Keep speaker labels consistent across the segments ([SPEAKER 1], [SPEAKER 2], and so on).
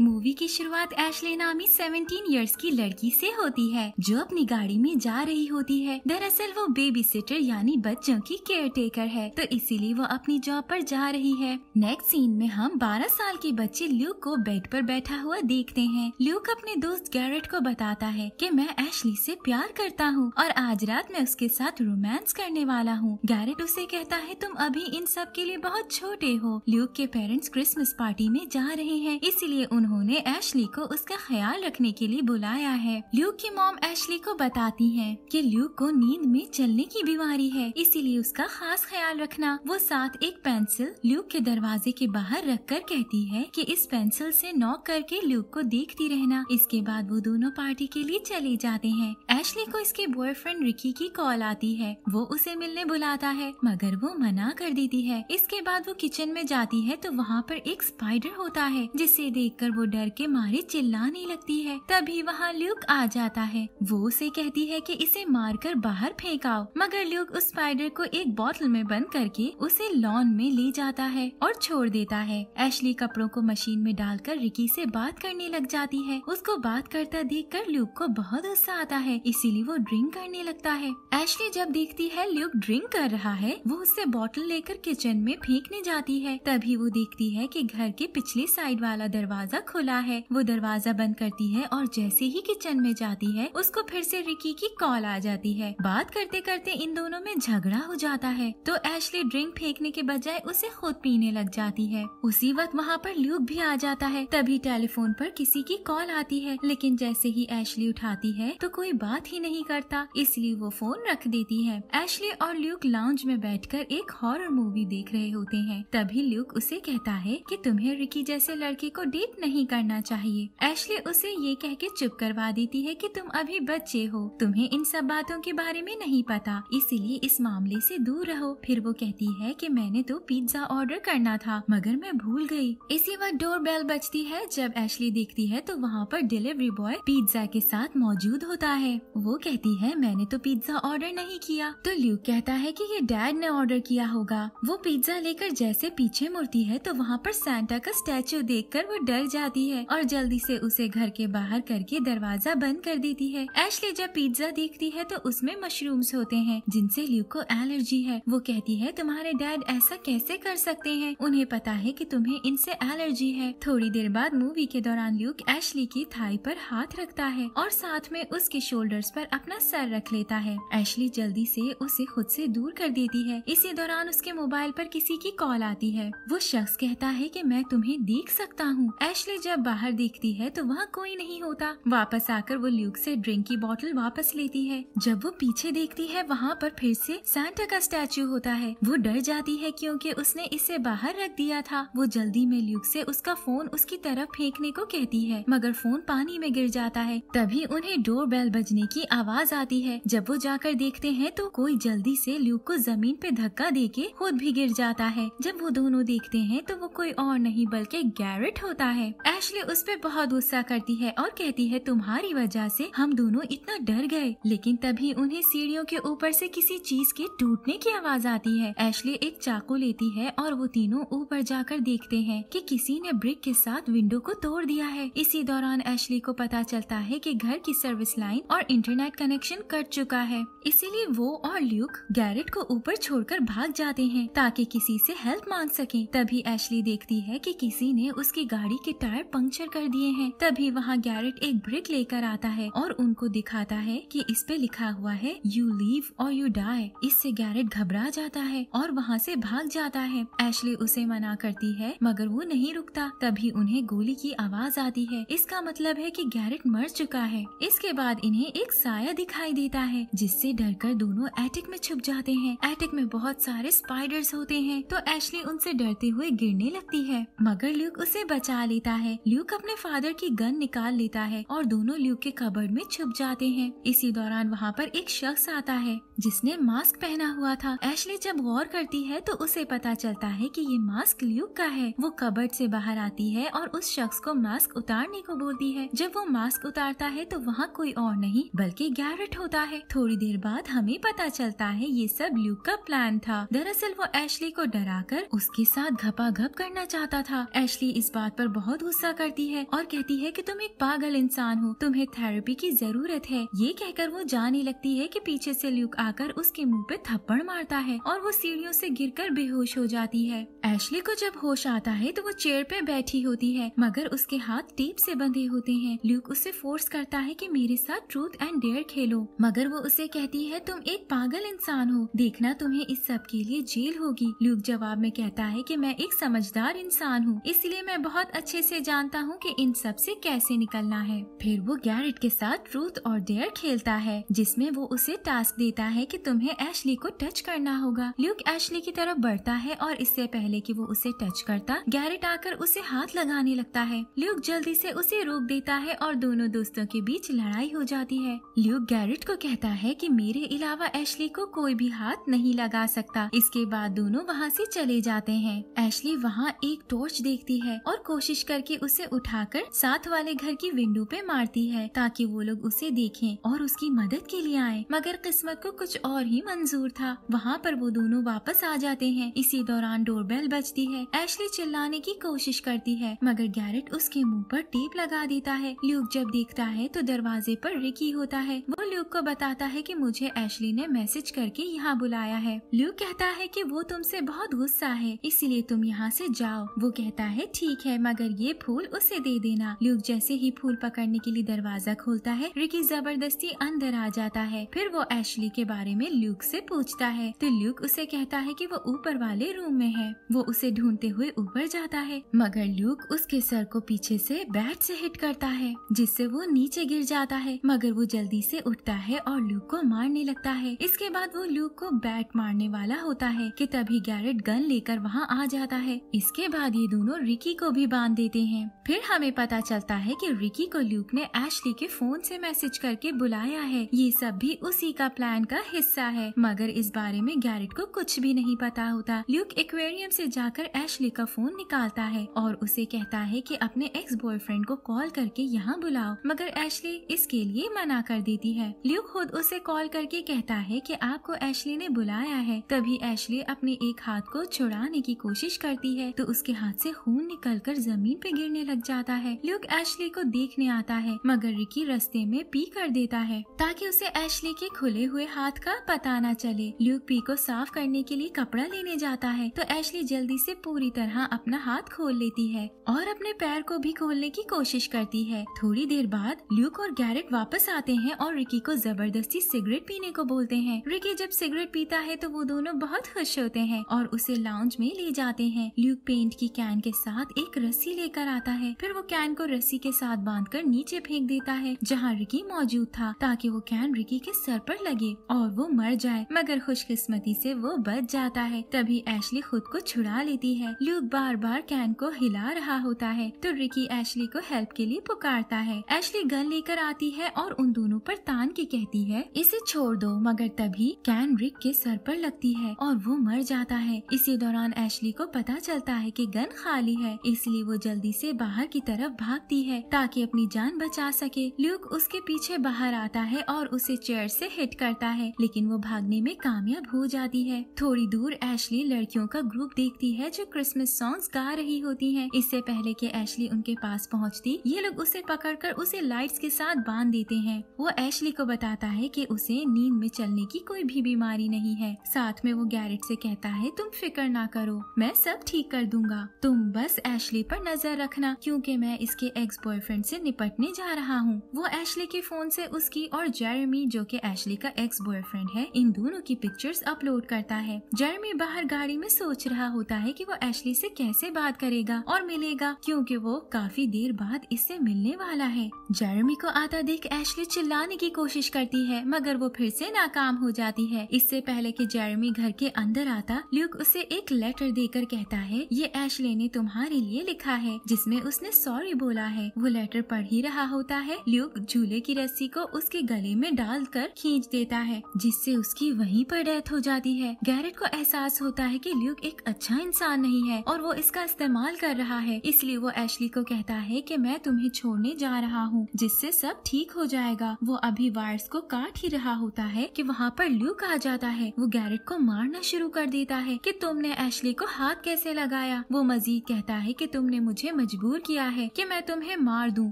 [SPEAKER 1] Movie की शुरुआत Ashley नामी 17 इयर्स की लड़की से होती है जो अपनी गाड़ी में जा रही होती है दरअसल वो बेबी सिटर यानी बच्चों की केयर टेकर है तो इसीलिए वो अपनी जॉब पर जा रही है नेक्स्ट सीन में हम 12 साल के बच्चे ल्यूक को बेड पर बैठा हुआ देखते हैं ल्यूक अपने दोस्त गैरेट को बताता है की मैं एशली से प्यार करता हूँ और आज रात मैं उसके साथ रोमांस करने वाला हूँ गैरेट उसे कहता है तुम अभी इन सब के लिए बहुत छोटे हो ल्यूक के पेरेंट्स क्रिसमस पार्टी में जा रहे हैं इसीलिए उन्होंने उन्होंने एशली को उसका ख्याल रखने के लिए बुलाया है ल्यूक की मॉम एशली को बताती है कि ल्यूक को नींद में चलने की बीमारी है इसीलिए उसका खास ख्याल रखना वो साथ एक पेंसिल ल्यूक के दरवाजे के बाहर रख कर कहती है कि इस पेंसिल से नॉक करके ल्यूक को देखती रहना इसके बाद वो दोनों पार्टी के लिए चले जाते हैं एशली को इसके बॉयफ्रेंड रिकी की कॉल आती है वो उसे मिलने बुलाता है मगर वो मना कर देती है इसके बाद वो किचन में जाती है तो वहाँ पर एक स्पाइडर होता है जिसे देखकर वो डर के मारे चिल्लाने लगती है तभी वहाँ ल्यूक आ जाता है वो उसे कहती है कि इसे मारकर बाहर फेंकाओ मगर ल्यूक उस स्पाइडर को एक बोतल में बंद करके उसे लॉन में ले जाता है और छोड़ देता है एशली कपड़ों को मशीन में डालकर रिकी से बात करने लग जाती है उसको बात करता देख कर ल्यूक को बहुत गुस्सा आता है इसीलिए वो ड्रिंक करने लगता है एशली जब देखती है ल्यूक ड्रिंक कर रहा है वो उससे बॉटल लेकर किचन में फेंकने जाती है तभी वो देखती है की घर के पिछले साइड वाला दरवाजा खुला है वो दरवाजा बंद करती है और जैसे ही किचन में जाती है उसको फिर से रिकी की कॉल आ जाती है बात करते करते इन दोनों में झगड़ा हो जाता है तो एशली ड्रिंक फेंकने के बजाय उसे खुद पीने लग जाती है उसी वक्त वहाँ पर ल्यूक भी आ जाता है तभी टेलीफोन पर किसी की कॉल आती है लेकिन जैसे ही एशली उठाती है तो कोई बात ही नहीं करता इसलिए वो फोन रख देती है एशली और ल्यूक लाउंज में बैठकर एक हॉरर मूवी देख रहे होते हैं तभी ल्यूक उसे कहता है कि तुम्हें रिकी जैसे लड़के को डेट नहीं नहीं करना चाहिए एशली उसे ये कह के चुप करवा देती है कि तुम अभी बच्चे हो तुम्हें इन सब बातों के बारे में नहीं पता इसीलिए इस मामले से दूर रहो फिर वो कहती है कि मैंने तो पिज्जा ऑर्डर करना था मगर मैं भूल गई इसी वक्त डोर बेल बजती है जब एशली देखती है तो वहाँ पर डिलीवरी बॉय पिज्जा के साथ मौजूद होता है वो कहती है मैंने तो पिज्जा ऑर्डर नहीं किया तो ल्यूक कहता है की ये डैड ने ऑर्डर किया होगा वो पिज्जा लेकर जैसे पीछे मुड़ती है तो वहाँ पर सेंटा का स्टैचू देखकर वो डर जाती जाती है और जल्दी से उसे घर के बाहर करके दरवाजा बंद कर देती है एशले जब पिज्जा देखती है तो उसमें मशरूम्स होते हैं जिनसे ल्यूक को एलर्जी है वो कहती है तुम्हारे डैड ऐसा कैसे कर सकते हैं उन्हें पता है कि तुम्हें इनसे एलर्जी है थोड़ी देर बाद मूवी के दौरान ल्यूक एशली की थाई पर हाथ रखता है और साथ में उसके शोल्डर्स पर अपना सर रख लेता है एशली जल्दी से उसे खुद से दूर कर देती है इसी दौरान उसके मोबाइल पर किसी की कॉल आती है वो शख्स कहता है कि मैं तुम्हें देख सकता हूँ एशले जब बाहर देखती है तो वहाँ कोई नहीं होता वापस आकर वो ल्यूक से ड्रिंक की बॉटल वापस लेती है जब वो पीछे देखती है वहाँ पर फिर से सांता का स्टैचू होता है वो डर जाती है क्योंकि उसने इसे बाहर रख दिया था वो जल्दी में ल्यूक से उसका फोन उसकी तरफ फेंकने को कहती है मगर फोन पानी में गिर जाता है तभी उन्हें डोर बेल बजने की आवाज आती है जब वो जाकर देखते हैं तो कोई जल्दी से ल्यूक को जमीन पे धक्का दे के खुद भी गिर जाता है जब वो दोनों देखते हैं तो वो कोई और नहीं बल्कि गैरेट होता है एशले उस पर बहुत गुस्सा करती है और कहती है तुम्हारी वजह से हम दोनों इतना डर गए लेकिन तभी उन्हें सीढ़ियों के ऊपर से किसी चीज के टूटने की आवाज आती है एशले एक चाकू लेती है और वो तीनों ऊपर जाकर देखते हैं कि किसी ने ब्रिक के साथ विंडो को तोड़ दिया है इसी दौरान एशली को पता चलता है कि घर की सर्विस लाइन और इंटरनेट कनेक्शन कट चुका है इसीलिए वो और ल्यूक गैरेट को ऊपर छोड़कर भाग जाते हैं ताकि किसी से हेल्प मांग सके तभी एशली देखती है कि किसी ने उसकी गाड़ी के टायर पंक्चर कर दिए हैं तभी वहाँ गैरेट एक ब्रिक लेकर आता है और उनको दिखाता है कि इस पे लिखा हुआ है यू लीव और यू डाई इससे गैरेट घबरा जाता है और वहाँ से भाग जाता है एशली उसे मना करती है मगर वो नहीं रुकता तभी उन्हें गोली की आवाज आती है इसका मतलब है की गैरेट मर चुका है इसके बाद इन्हें एक साया दिखाई देता है जिससे डर दोनों एटिक में छुप जाते हैं एटिक में बहुत सारे स्पाइडर्स होते हैं तो एशली उनसे डरते हुए गिरने लगती है मगर ल्यूक उसे बचा लेता है ल्यूक अपने फादर की गन निकाल लेता है और दोनों ल्यूक के कबर्ड में छुप जाते हैं इसी दौरान वहाँ पर एक शख्स आता है जिसने मास्क पहना हुआ था एशली जब गौर करती है तो उसे पता चलता है कि ये मास्क ल्यूक का है वो कबर्ड से बाहर आती है और उस शख्स को मास्क उतारने को बोलती है जब वो मास्क उतारता है तो वहाँ कोई और नहीं बल्कि गैरट होता है थोड़ी देर बाद हमें पता चलता है ये सब ल्यूक का प्लान था दरअसल वो एशली को डराकर उसके साथ घपा घप करना चाहता था एशली इस बात पर बहुत गुस्सा करती है और कहती है कि तुम एक पागल इंसान हो तुम्हें थेरेपी की जरूरत है ये कहकर वो जाने लगती है कि पीछे से ल्यूक आकर उसके मुंह पे थप्पड़ मारता है और वो सीढ़ियों से गिरकर बेहोश हो जाती है एशली को जब होश आता है तो वो चेयर पे बैठी होती है मगर उसके हाथ टेप से बंधे होते हैं ल्यूक उसे फोर्स करता है कि मेरे साथ ट्रूथ एंड डेयर खेलो मगर वो उसे कहती है तुम एक पागल इंसान हो देखना तुम्हें इस सब के लिए जेल होगी ल्यूक जवाब में कहता है कि मैं एक समझदार इंसान हूँ इसलिए मैं बहुत अच्छे से से जानता हूँ कि इन सब से कैसे निकलना है फिर वो गैरेट के साथ ट्रूथ और डेयर खेलता है जिसमें वो उसे टास्क देता है कि तुम्हें एशली को टच करना होगा ल्यूक एशली की तरफ बढ़ता है और इससे पहले कि वो उसे टच करता गैरेट आकर उसे हाथ लगाने लगता है ल्यूक जल्दी से उसे रोक देता है और दोनों दोस्तों के बीच लड़ाई हो जाती है ल्यूक गैरेट को कहता है कि मेरे अलावा एशली को कोई भी हाथ नहीं लगा सकता इसके बाद दोनों वहाँ से चले जाते हैं एशली वहाँ एक टॉर्च देखती है और कोशिश करके करके उसे उठाकर साथ वाले घर की विंडो पे मारती है ताकि वो लोग उसे देखें और उसकी मदद के लिए आए मगर किस्मत को कुछ और ही मंजूर था वहाँ पर वो दोनों वापस आ जाते हैं इसी दौरान डोरबेल बजती है एशली चिल्लाने की कोशिश करती है मगर गैरेट उसके मुँह पर टेप लगा देता है ल्यूक जब देखता है तो दरवाजे पर रिकी होता है वो ल्यूक को बताता है की मुझे एशली ने मैसेज करके यहाँ बुलाया है ल्यूक कहता है की वो तुमसे बहुत गुस्सा है इसीलिए तुम यहाँ से जाओ वो कहता है ठीक है मगर ये फूल उसे दे देना ल्यूक जैसे ही फूल पकड़ने के लिए दरवाजा खोलता है रिकी जबरदस्ती अंदर आ जाता है फिर वो एशली के बारे में ल्यूक से पूछता है तो ल्यूक उसे कहता है कि वो ऊपर वाले रूम में है वो उसे ढूंढते हुए ऊपर जाता है मगर ल्यूक उसके सर को पीछे से बैट से हिट करता है जिससे वो नीचे गिर जाता है मगर वो जल्दी से उठता है और ल्यूक को मारने लगता है इसके बाद वो ल्यूक को बैट मारने वाला होता है कि तभी गैरेट गन लेकर वहाँ आ जाता है इसके बाद ये दोनों रिकी को भी बांध देते हैं फिर हमें पता चलता है कि रिकी को ल्यूक ने एशली के फोन से मैसेज करके बुलाया है ये सब भी उसी का प्लान का हिस्सा है मगर इस बारे में गैरेट को कुछ भी नहीं पता होता ल्यूक एक्वेरियम से जाकर एशली का फोन निकालता है और उसे कहता है कि अपने एक्स बॉयफ्रेंड को कॉल करके यहाँ बुलाओ मगर एशली इसके लिए मना कर देती है ल्यूक खुद उसे कॉल करके कहता है कि आपको एशली ने बुलाया है तभी एशली अपने एक हाथ को छुड़ाने की कोशिश करती है तो उसके हाथ से खून कर जमीन पे गिरने लग जाता है ल्यूक एशली को देखने आता है मगर रिकी रस्ते में पी कर देता है ताकि उसे एशली के खुले हुए हाथ का पता न चले ल्यूक पी को साफ करने के लिए कपड़ा लेने जाता है तो एशली जल्दी से पूरी तरह अपना हाथ खोल लेती है और अपने पैर को भी खोलने की कोशिश करती है थोड़ी देर बाद ल्यूक और गैरेट वापस आते हैं और रिकी को जबरदस्ती सिगरेट पीने को बोलते हैं रिकी जब सिगरेट पीता है तो वो दोनों बहुत खुश होते हैं और उसे लाउंज में ले जाते हैं ल्यूक पेंट की कैन के साथ एक रस्सी लेकर लेकर आता है फिर वो कैन को रस्सी के साथ बांध कर नीचे फेंक देता है जहाँ रिकी मौजूद था ताकि वो कैन रिकी के सर पर लगे और वो मर जाए मगर खुशकिस्मती से वो बच जाता है तभी एशली खुद को छुड़ा लेती है ल्यूक बार बार कैन को हिला रहा होता है तो रिकी एशली को हेल्प के लिए पुकारता है एशली गन लेकर आती है और उन दोनों पर तान के कहती है इसे छोड़ दो मगर तभी कैन रिक के सर पर लगती है और वो मर जाता है इसी दौरान एशली को पता चलता है कि गन खाली है इसलिए वो जल्दी नदी से बाहर की तरफ भागती है ताकि अपनी जान बचा सके ल्यूक उसके पीछे बाहर आता है और उसे चेयर से हिट करता है लेकिन वो भागने में कामयाब हो जाती है थोड़ी दूर एशली लड़कियों का ग्रुप देखती है जो क्रिसमस सॉन्ग गा रही होती है इससे पहले की एशली उनके पास पहुँचती ये लोग उसे कर उसे लाइट्स के साथ बांध देते हैं वो एशली को बताता है की उसे नींद में चलने की कोई भी बीमारी नहीं है साथ में वो गैरेट से कहता है तुम फिक्र ना करो मैं सब ठीक कर दूंगा तुम बस एशली पर नजर पर रखना क्योंकि मैं इसके एक्स बॉयफ्रेंड से निपटने जा रहा हूँ वो एशली के फोन से उसकी और जेरेमी जो कि एशली का एक्स बॉयफ्रेंड है इन दोनों की पिक्चर्स अपलोड करता है जेरेमी बाहर गाड़ी में सोच रहा होता है कि वो एशली से कैसे बात करेगा और मिलेगा क्योंकि वो काफी देर बाद इससे मिलने वाला है जेरेमी को आता देख एशली चिल्लाने की कोशिश करती है मगर वो फिर से नाकाम हो जाती है इससे पहले कि जेरेमी घर के अंदर आता ल्यूक उसे एक लेटर देकर कहता है ये एशली ने तुम्हारे लिए लिखा है जिसमें उसने सॉरी बोला है वो लेटर पढ़ ही रहा होता है ल्यूक झूले की रस्सी को उसके गले में डाल कर खींच देता है जिससे उसकी वहीं पर डेथ हो जाती है गैरेट को एहसास होता है कि ल्यूक एक अच्छा इंसान नहीं है और वो इसका इस्तेमाल कर रहा है इसलिए वो एशली को कहता है कि मैं तुम्हें छोड़ने जा रहा हूँ जिससे सब ठीक हो जाएगा वो अभी वायर्स को काट ही रहा होता है कि वहाँ पर ल्यूक आ जाता है वो गैरेट को मारना शुरू कर देता है कि तुमने एशली को हाथ कैसे लगाया वो मजीद कहता है कि तुमने मुझे मजबूर किया है कि मैं तुम्हें मार दूं।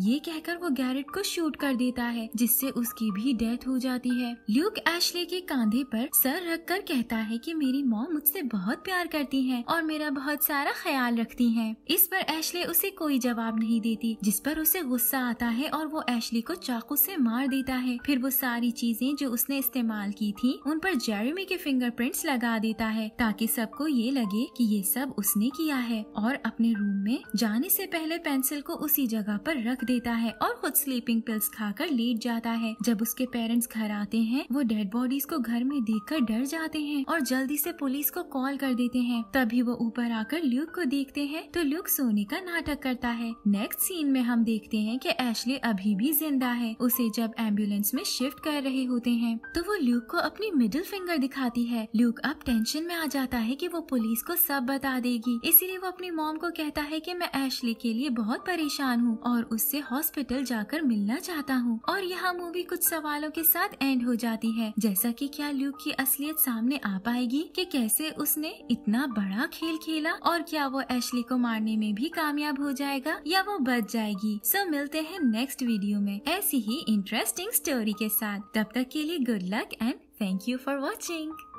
[SPEAKER 1] ये कहकर वो गैरेट को शूट कर देता है जिससे उसकी भी डेथ हो जाती है ल्यूक एशले के कांधे पर सर रख कर कहता है कि मेरी माँ मुझसे बहुत प्यार करती है और मेरा बहुत सारा ख्याल रखती है इस पर एशले उसे कोई जवाब नहीं देती जिस पर उसे गुस्सा आता है और वो एशले को चाकू से मार देता है फिर वो सारी चीजें जो उसने इस्तेमाल की थी उन पर जेरेमी के फिंगरप्रिंट्स लगा देता है ताकि सबको ये लगे कि ये सब उसने किया है और अपने रूम में जाने सोने से पहले पेंसिल को उसी जगह पर रख देता है और खुद स्लीपिंग पिल्स खाकर लेट जाता है जब उसके पेरेंट्स घर आते हैं वो डेड बॉडीज को घर में देख कर डर जाते हैं और जल्दी से पुलिस को कॉल कर देते हैं तभी वो ऊपर आकर ल्यूक को देखते हैं तो ल्यूक सोने का नाटक करता है नेक्स्ट सीन में हम देखते हैं कि एशली अभी भी जिंदा है उसे जब एम्बुलेंस में शिफ्ट कर रहे होते हैं तो वो ल्यूक को अपनी मिडिल फिंगर दिखाती है ल्यूक अब टेंशन में आ जाता है कि वो पुलिस को सब बता देगी इसीलिए वो अपनी मॉम को कहता है कि मैं एशली के लिए बहुत परेशान हूँ और उससे हॉस्पिटल जाकर मिलना चाहता हूँ और यहाँ मूवी कुछ सवालों के साथ एंड हो जाती है जैसा कि क्या ल्यूक की असलियत सामने आ पाएगी कि कैसे उसने इतना बड़ा खेल खेला और क्या वो एशली को मारने में भी कामयाब हो जाएगा या वो बच जाएगी सो मिलते हैं नेक्स्ट वीडियो में ऐसी ही इंटरेस्टिंग स्टोरी के साथ तब तक के लिए good luck and thank you for watching